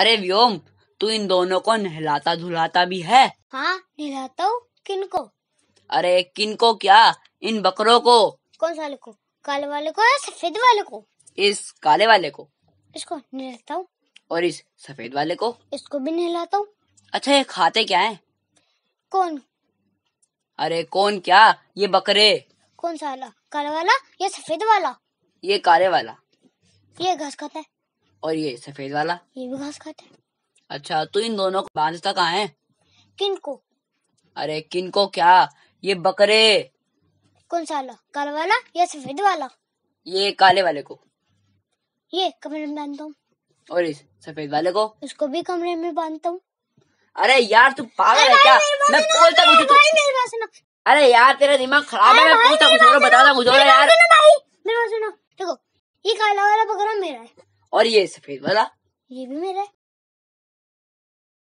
अरे व्योम तू इन दोनों को नहलाता धुलाता भी है हाँ नहलाता हूँ किनको अरे किनको क्या इन बकरों को कौन सा वाले को काले वाले को या सफेद वाले को इस काले वाले को इसको नहलाता हूँ और इस सफेद वाले को इसको भी नहलाता हूँ अच्छा ये खाते क्या है कौन अरे कौन क्या ये बकरे कौन सा वाला काला वाला या सफेद वाला ये काले वाला ये घास खाता है और ये सफेद वाला ये भी घास खाता है अच्छा तो इन दोनों को बांधता कहाँ है को अरे किन को क्या ये बकरे कौन सा वाला काला वाला या सफेद वाला ये काले वाले को ये कमरे में बांधता हूँ और इस सफेद वाले को इसको भी कमरे में बांधता हूँ अरे यार तू पागल है क्या मैं बोलता कुछ भाई अरे यार तेरा दिमाग खराब है मैं पूछता कुछ और बताता कुछ और यार मेरे पास सुनो देखो ये काला वाला बकरा मेरा है और ये सफेद वाला ये भी मेरा है